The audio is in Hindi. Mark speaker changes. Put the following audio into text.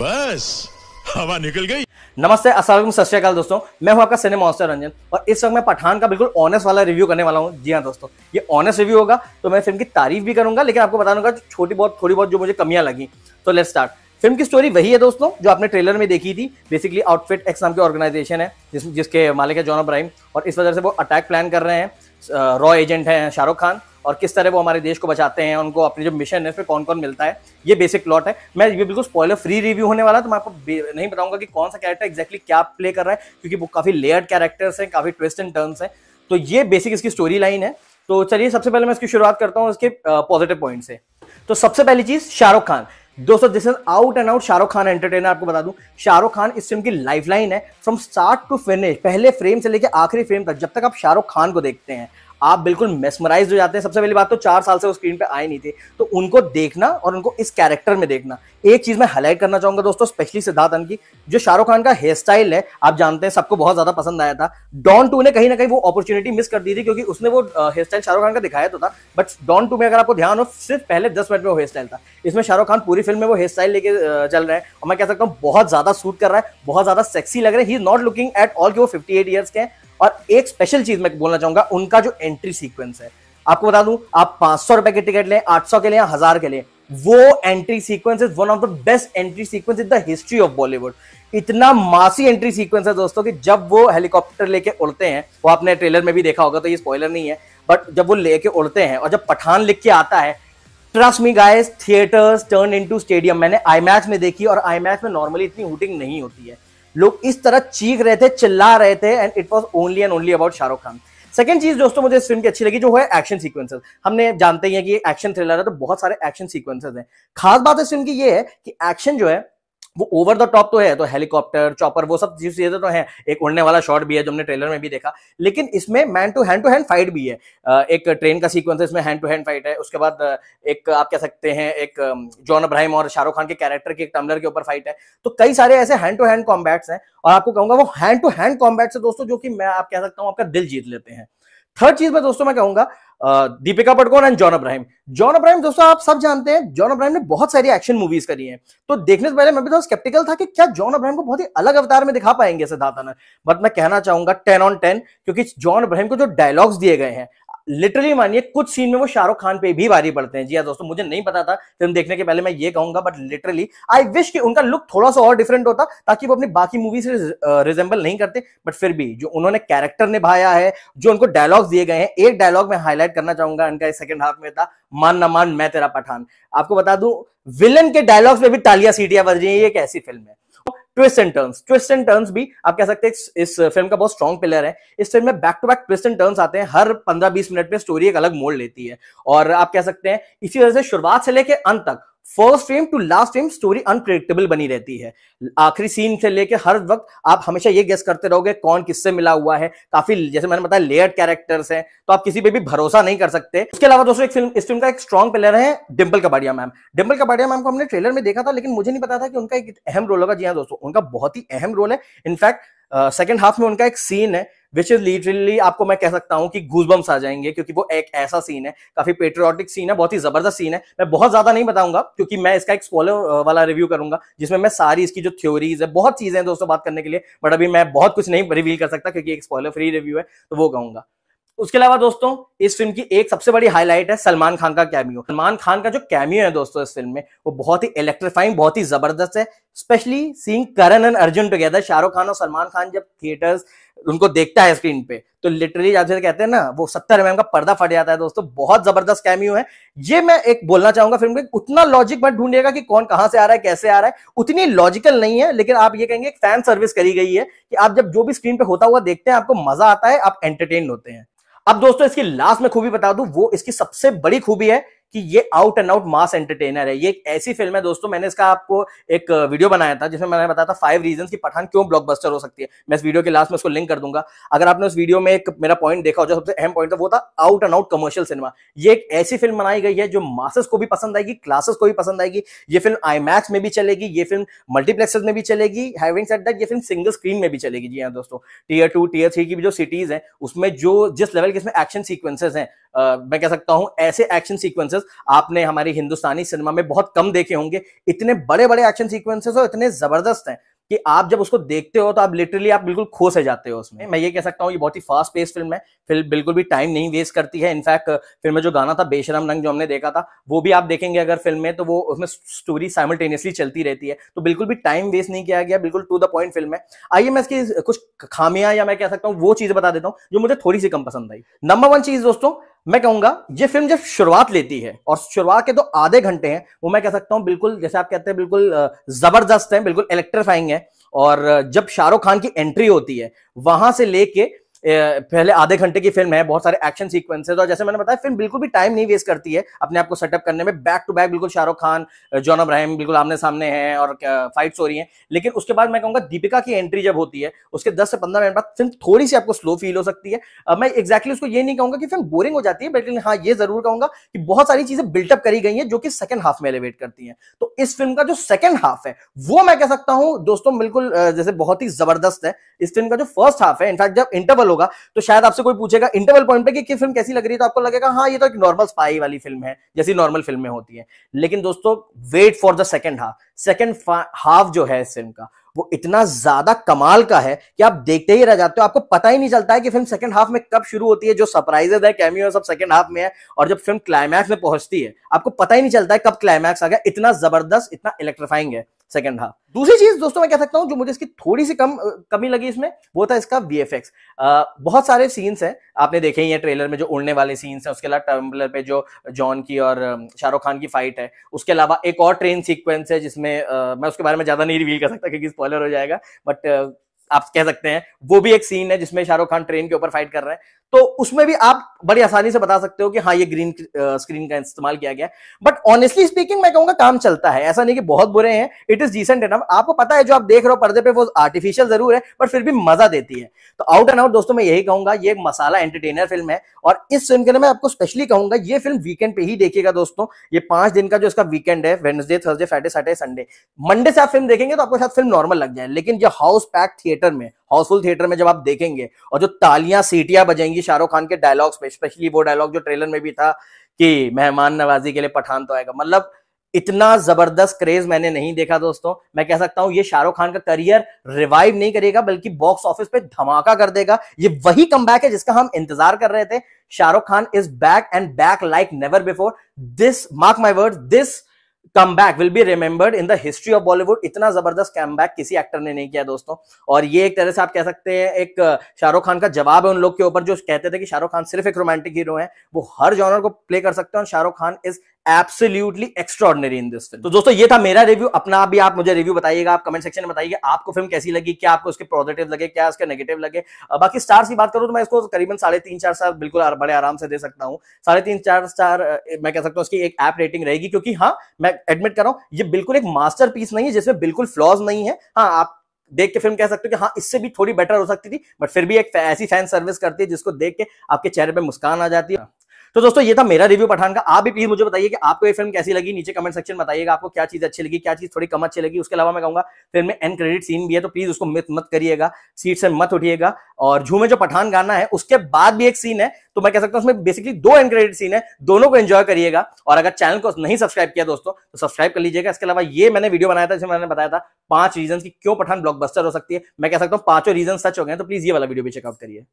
Speaker 1: बस हवा निकल गई नमस्ते असलम सत दोस्तों मैं हूं आपका सिने मॉन्स्टर रंजन और इस वक्त मैं पठान का बिल्कुल ऑनेस्ट वाला रिव्यू करने वाला हूं जी हाँ दोस्तों ये ऑनेस्ट रिव्यू होगा तो मैं फिल्म की तारीफ भी करूंगा लेकिन आपको बता दूंगा छोटी बहुत थोड़ी बहुत जो मुझे कमियां लगी तो लेट स्टार्ट फिल्म की स्टोरी वही है दोस्तों जो आपने ट्रेलर में देखी थी बेसिकली आउटफिट एक्स नाम की ऑर्गेनाइजेशन है जिस, जिसके मालिक है जॉन अब्राहिम और इस वजह से वो अटैक प्लान कर रहे हैं रॉ एजेंट हैं शाहरुख खान और किस तरह वो हमारे देश को बचाते हैं उनको अपने जो मिशन है उसमें कौन कौन मिलता है ये बेसिक प्लॉट है मैं ये बिल्कुल स्पॉयलर फ्री रिव्यू होने वाला तो मैं आपको नहीं बताऊंगा कि कौन सा कैरेक्टर एक्जैक्टली क्या प्ले कर रहा है क्योंकि वो काफ़ी लेयर्ड कैरेक्टर्स हैं काफ़ी ट्विस्ट एंड टर्न्स हैं तो ये बेसिक इसकी स्टोरी लाइन है तो चलिए सबसे पहले मैं इसकी शुरुआत करता हूँ इसके पॉजिटिव पॉइंट से तो सबसे पहली चीज़ शाहरुख खान दोस्तों this is out and out Shahrukh Khan entertainer आपको बता दूं शाहरुख खान इस फिल्म की लाइफलाइन है फ्रॉम स्टार्ट टू फिनिश पहले फ्रेम से लेकर आखिरी फ्रेम तक जब तक आप शाहरुख खान को देखते हैं आप बिल्कुल मेसमराइज हो जाते हैं सबसे पहली बात तो चार साल से वो स्क्रीन पे आए नहीं थे तो उनको देखना और उनको इस कैरेक्टर में देखना एक चीज मैं हाईलाइट करना चाहूंगा दोस्तों स्पेशली सिद्धार्थ की जो शाहरुख खान का हेयर स्टाइल है आप जानते हैं सबको बहुत ज्यादा पसंद आया था डॉन टू ने कहीं ना कहीं वो अपॉर्चुनिटी मिस कर दी थी क्योंकि उसने वो हेयर स्टाइल शाहरुख खान का दिखाया तो था बट डॉन टू में अगर आपको ध्यान हो सिर्फ पहले दस मिनट में वो हेयर स्टाइल था इसमें शाहरुख खान पूरी फिल्म में वो हेयर स्टाइल लेके चल रहे हैं और मैं कह सकता हूँ बहुत ज्यादा सूट कर रहा है बहुत ज्यादा सेक्सी लग रहा है he is not looking at all की वो फिफ्टी एट ईयर्स के हैं और एक स्पेशल चीज मैं बोलना चाहूंगा उनका जो एंट्री सीक्वेंस है आपको बता दूं आप पांच सौ रुपए के टिकट लें आठ सौ के लिए हजार के लिए वो entry sequence is one of the best entry sequence in the history of Bollywood इतना मासी एंट्री सीक्वेंस है दोस्तों कि जब वो हेलीकॉप्टर लेके उड़ते हैं वो आपने ट्रेलर में भी देखा होगा तो ये स्पॉइलर नहीं है बट जब वो लेके उड़ते हैं और जब पठान लिख के आता है trust me guys theatres turn into stadium मैंने आई मैच में देखी और आई मैच में नॉर्मली इतनी हुटिंग नहीं होती है लोग इस तरह चीख रहे थे चिल्ला रहे थे and it was only and only about Shahrukh Khan second चीज दोस्तों मुझे इस फिल्म की अच्छी लगी जो है एक्शन सीक्वेंसेस हमने जानते ही हैं कि एक्शन थ्रिलर है तो बहुत सारे एक्शन सीक्वेंसेस हैं खास बात इस फिल्म की ये है कि एक्शन जो है वो ओवर द टॉप तो है तो हेलीकॉप्टर चॉपर वो सब चीजें तो हैं एक उड़ने वाला शॉट भी है जो हमने ट्रेलर में भी देखा लेकिन इसमें man to hand to hand fight भी है एक ट्रेन का सीक्वेंस है इसमें हैंड टू हैंड फाइट है उसके बाद एक आप कह सकते हैं एक जॉन अब्राहिम और शाहरुख खान के कैरेक्टर की एक टम्बलर के ऊपर फाइट है तो कई सारे ऐसे हैंड टू हैंड कॉम्बैट्स हैं और आपको कहूंगा वो हैंड टू हैंड कॉम्बैट्स है दोस्तों जो कि मैं आप कह सकता हूँ आपका दिल जीत लेते हैं थर्ड चीज में दोस्तों मैं कहूंगा दीपिका पटकोन एंड जॉन अब्राहिम जॉन अब्राहिम दोस्तों आप सब जानते हैं जॉन अब्राहिम ने बहुत सारी एक्शन मूवीज करी हैं तो देखने से पहले मैं भी थोड़ा स्केप्टिकल था कि क्या जॉन अब्राहिम को बहुत ही अलग अवतार में दिखा पाएंगे सिद्धार्थ बट मैं कहना चाहूंगा टेन ऑन टेन क्योंकि जॉन अब्राहिम को जो डायलॉग्स दिए गए हैं लिटरली मानिए कुछ सीन में वो शाहरुख खान पे भी भारी पड़ते हैं जी हाँ दोस्तों मुझे नहीं पता था फिल्म देखने के पहले मैं ये कहूंगा बट लिटरली आई विश कि उनका लुक थोड़ा सा और डिफरेंट होता ताकि वो अपनी बाकी मूवी से रिजेंबल नहीं करते बट फिर भी जो उन्होंने कैरेक्टर निभाया है जो उनको डायलॉग्स दिए गए हैं एक डायलॉग में हाईलाइट करना चाहूंगा इनका सेकंड हाफ में था मान ना मान मैं तेरा पठान आपको बता दू विलन के डायलॉग्स में भी तालिया सीटियां बज रही है ये एक ऐसी फिल्म है twist and turns twist and turns भी आप कह सकते हैं इस फिल्म का बहुत स्ट्रॉन्ग पिलर है इस फिल्म में back to back twist and turns आते हैं हर पंद्रह बीस मिनट में स्टोरी एक अलग मोड़ लेती है और आप कह सकते हैं इसी वजह से शुरुआत से लेकर अंत तक first frame to last frame story unpredictable बनी रहती है आखिरी सीन से लेकर हर वक्त आप हमेशा ये गेस करते रहोगे कौन किससे मिला हुआ है काफी जैसे मैंने बताया लेयर्ड कैरेक्टर्स हैं तो आप किसी पे भी भरोसा नहीं कर सकते इसके अलावा दोस्तों एक फिल्म इस फिल्म का एक स्ट्रॉन्ग प्लेयर है डिम्पल कबाड़िया मैम डिम्पल कबाड़िया मैम को हमने ट्रेलर में देखा था लेकिन मुझे नहीं पता था कि उनका एक अहम रोल होगा जी हाँ दोस्तों उनका बहुत ही अहम रोल है इनफैक्ट सेकेंड हाफ में उनका एक सीन है विच इज लिटरली आपको मैं कह सकता हूं कि घूसबम्स आ जाएंगे क्योंकि वो एक ऐसा सीन है काफी पेट्रियाटिक सीन है बहुत ही जबरदस्त सीन है मैं बहुत ज्यादा नहीं बताऊंगा क्योंकि मैं इसका एक स्पॉलर वाला रिव्यू करूंगा जिसमें मैं सारी इसकी जो थ्योरीज है बहुत चीजें दोस्तों बात करने के लिए बट अभी मैं बहुत कुछ नहीं रिवील कर सकता क्योंकि एक स्पॉलर फ्री रिव्यू है तो वो कहूंगा उसके अलावा दोस्तों इस फिल्म की एक सबसे बड़ी हाईलाइट है सलमान खान का कैमियो सलमान खान का जो कैमियो है दोस्तों इस फिल्म में वो बहुत ही इलेक्ट्रीफाइंग बहुत ही जबरदस्त है specially seeing Karan and Arjun together Shahrukh Khan और सलमान खान जब थिएटर्स उनको देखता है स्क्रीन पे तो लिटरली जैसे कहते हैं ना वो सत्तर एम का पर्दा फट जाता है दोस्तों बहुत जबरदस्त कैमियो है ये मैं एक बोलना चाहूंगा फिल्म उतना लॉजिक मत ढूंढिएगा कि कौन कहां से आ रहा है कैसे आ रहा है उतनी लॉजिकल नहीं है लेकिन आप ये कहेंगे फैन सर्विस करी गई है कि आप जब जो भी स्क्रीन पे होता हुआ देखते हैं आपको मजा आता है आप एंटरटेन होते हैं अब दोस्तों इसकी लास्ट में खूबी बता दू वो इसकी सबसे बड़ी खूबी है कि ये out and out mass entertainer है ये एक ऐसी फिल्म है दोस्तों मैंने इसका आपको एक वीडियो uh, बनाया था जिसमें मैंने बताया था फाइव रीजन की पठान क्यों ब्लॉकबस्टर हो सकती है मैं इस वीडियो के लास्ट में उसको लिंक कर दूंगा अगर आपने उस वीडियो में एक मेरा पॉइंट देखा हो जो सबसे अहम पॉइंट था वो था out and out commercial cinema ये एक ऐसी फिल्म बनाई गई है जो मासेस को भी पसंद आएगी क्लासेस को भी पसंद आएगी ये फिल्म आई में भी चलेगी ये फिल्म मल्टीप्लेक्सेस में भी चलेगी हैविंग सेट दैट ये फिल्म सिंगल स्क्रीन में भी चलेगी जी हाँ दोस्तों टीयर टू टीयर थ्री की भी जो सिटीज है उसमें जो जिस लेवल के इसमें एक्शन सीक्वेंसेज है मैं कह सकता हूँ ऐसे एक्शन सीक्वेंसेज सीक्वेंसेस आपने हमारी हिंदुस्तानी सिनेमा में बहुत कम देखे होंगे इतने बड़े बड़े एक्शन सीक्वेंसेस और इतने जबरदस्त हैं कि आप जब उसको देखते हो तो आप लिटरली आप बिल्कुल खो से जाते हो उसमें मैं ये कह सकता हूँ ये बहुत ही फास्ट पेस फिल्म है फिल्म बिल्कुल भी टाइम नहीं वेस्ट करती है इनफैक्ट फिल्म में जो गाना था बेशरम रंग जो हमने देखा था वो भी आप देखेंगे अगर फिल्म में तो वो उसमें स्टोरी साइमल्टेनियसली चलती रहती है तो बिल्कुल भी टाइम वेस्ट नहीं किया गया बिल्कुल टू द पॉइंट फिल्म है आइए मैं इसकी कुछ खामियां या मैं कह सकता हूँ वो चीज़ बता देता हूँ जो मुझे थोड़ी सी कम पसंद आई नंबर वन चीज़ दोस्तों मैं कहूंगा ये फिल्म जब शुरुआत लेती है और शुरुआत के तो आधे घंटे हैं वो मैं कह सकता हूं बिल्कुल जैसे आप कहते हैं बिल्कुल जबरदस्त है बिल्कुल इलेक्ट्रीफाइंग है और जब शाहरुख खान की एंट्री होती है वहां से लेके पहले आधे घंटे की फिल्म है बहुत सारे एक्शन सीक्वेंसेस और जैसे मैंने बताया फिल्म बिल्कुल भी टाइम नहीं वेस्ट करती है अपने आप को सेटअप करने में बैक टू बैक बिल्कुल शाहरुख खान जॉन अब्राहिम बिल्कुल आमने सामने हैं और फाइट्स हो रही हैं लेकिन उसके बाद मैं कहूंगा दीपिका की एंट्री जब होती है उसके दस से पंद्रह मिनट बाद फिल्म थोड़ी सी आपको स्लो फील हो सकती है मैं एक्जैक्टली उसको ये नहीं कहूंगा कि फिल्म बोरिंग हो जाती है लेकिन हाँ ये जरूर कहूंगा कि बहुत सारी चीजें बिल्टअप करी गई हैं जो कि सेकंड हाफ में एलिवेट करती हैं तो इस फिल्म का जो सेकंड हाफ है वो मैं कह सकता हूँ दोस्तों बिल्कुल जैसे बहुत ही जबरदस्त है इस फिल्म का जो फर्स्ट हाफ है इनफैक्ट जब इंटरवल इंटरवल होगा तो शायद आपसे कोई पूछेगा इंटरवल पॉइंट पे कि, कि फिल्म कैसी लग रही है तो आपको लगेगा हाँ ये तो एक नॉर्मल स्पाई वाली फिल्म है जैसी नॉर्मल फिल्में होती है लेकिन दोस्तों wait for the second half second half जो है इस फिल्म का वो इतना ज्यादा कमाल का है कि आप देखते ही रह जाते हो आपको पता ही नहीं चलता है कि फिल्म सेकंड हाफ में कब शुरू होती है जो सरप्राइजेज है कैमियो सब सेकंड हाफ में है और जब फिल्म क्लाइमैक्स में पहुंचती है आपको पता ही नहीं चलता है कब क्लाइमैक्स आ गया इतना जबरदस्त इतना इलेक्ट्रीफाइंग है सेकंड हाफ दूसरी चीज दोस्तों मैं कह सकता हूं जो मुझे इसकी थोड़ी सी कम कमी लगी इसमें वो था इसका वी बहुत सारे सीन्स हैं आपने देखे ही हैं ट्रेलर में जो उड़ने वाले सीन्स हैं उसके अलावा टर्मलर पे जो जॉन की और शाहरुख खान की फाइट है उसके अलावा एक और ट्रेन सीक्वेंस है जिसमें आ, मैं उसके बारे में ज्यादा नहीं रिवील कर सकता क्योंकि स्पॉयलर हो जाएगा बट आप कह सकते हैं वो भी एक सीन है जिसमें शाहरुख खान ट्रेन के ऊपर फाइट कर रहे हैं तो उसमें भी आप बड़ी आसानी से बता सकते हो कि हाँ ये ग्रीन स्क्रीन का इस्तेमाल किया गया बट ऑनेस्टली स्पीकिंग मैं कहूंगा काम चलता है ऐसा नहीं कि बहुत बुरे हैं इट इज डिसेंट एनफ आपको पता है जो आप देख रहे हो पर्दे पे वो आर्टिफिशियल जरूर है बट फिर भी मजा देती है तो आउट एंड आउट दोस्तों मैं यही कहूंगा ये एक मसाला एंटरटेनर फिल्म है और इस फिल्म के लिए मैं आपको स्पेशली कहूंगा ये फिल्म वीकेंड पे ही देखिएगा दोस्तों ये पांच दिन का जो इसका वीकेंड है Wednesday Thursday Friday Saturday Sunday Monday से आप फिल्म देखेंगे तो आपको शायद फिल्म नॉर्मल लग जाए लेकिन जो हाउस पैक थिएटर थिएटर में हाउसफुल थिएटर में जब आप देखेंगे और जो तालियां सीटियां बजेंगी शाहरुख खान के डायलॉग्स में स्पेशली वो डायलॉग जो ट्रेलर में भी था कि मेहमान नवाजी के लिए पठान तो आएगा मतलब इतना जबरदस्त क्रेज मैंने नहीं देखा दोस्तों मैं कह सकता हूं ये शाहरुख खान का करियर रिवाइव नहीं करेगा बल्कि बॉक्स ऑफिस पे धमाका कर देगा ये वही कम है जिसका हम इंतजार कर रहे थे Shahrukh Khan is back and back like never before this mark my word this come back will be remembered in the history of Bollywood इतना जबरदस्त कम बैक किसी एक्टर ने नहीं किया दोस्तों और ये एक तरह से आप कह सकते हैं एक शाहरुख खान का जवाब है उन लोग के ऊपर जो कहते थे कि शाहरुख खान सिर्फ एक रोमांटिक हीरो है वो हर जॉनर को प्ले कर सकते हैं और Shahrukh Khan is absolutely extraordinary in this film तो दोस्तों ये था मेरा रिव्यू अपना भी आप मुझे रिव्यू बताइएगा आप कमेंट सेक्शन में बताइए आपको फिल्म कैसी लगी क्या आपको उसके पॉजिटिव लगे क्या उसके नेगेटिव लगे बाकी स्टार्स की बात करूं तो मैं इसको करीबन साढ़े तीन चार स्टार बिल्कुल बड़े आराम से दे सकता हूँ साढ़े तीन चार स्टार मैं कह सकता हूँ उसकी एक ऐप रेटिंग रहेगी क्योंकि हाँ मैं एडमिट कर रहा हूँ ये बिल्कुल एक मास्टर नहीं है जिसमें बिल्कुल फ्लॉज नहीं है हाँ आप देख के फिल्म कह सकते हो कि हाँ इससे भी थोड़ी बेटर हो सकती थी बट फिर भी एक ऐसी फैन सर्विस करती है जिसको देख के आपके चेहरे पे मुस्कान आ जाती है तो दोस्तों ये था मेरा रिव्यू पठान का आप भी प्लीज मुझे बताइए कि आपको ये फिल्म कैसी लगी नीचे कमेंट सेक्शन बताइएगा आपको क्या चीज अच्छी लगी क्या चीज थोड़ी कम अच्छी लगी उसके अलावा मैं कहूंगा फिल्म में एंड क्रेडिट सीन भी है तो प्लीज उसको मित मत करिएगा सीट से मत उठिएगा और झूमे जो पठान गाना है उसके बाद भी एक सीन है तो मैं कह सकता हूं उसमें बेसिकली दो एंड क्रेडिट सीन है दोनों को एंजॉय करिएगा और अगर चैनल को नहीं सब्सक्राइब किया दोस्तों तो सब्सक्राइब कर लीजिएगा इसके अलावा ये मैंने वीडियो बनाया था जिसमें मैंने बताया था पांच रीजन की क्यों पठान ब्लॉकबस्टर हो सकती है मैं कह सकता हूँ पांचों रीजन सच हो गए तो प्लीज ये वाला वीडियो भी चेकआउट करिए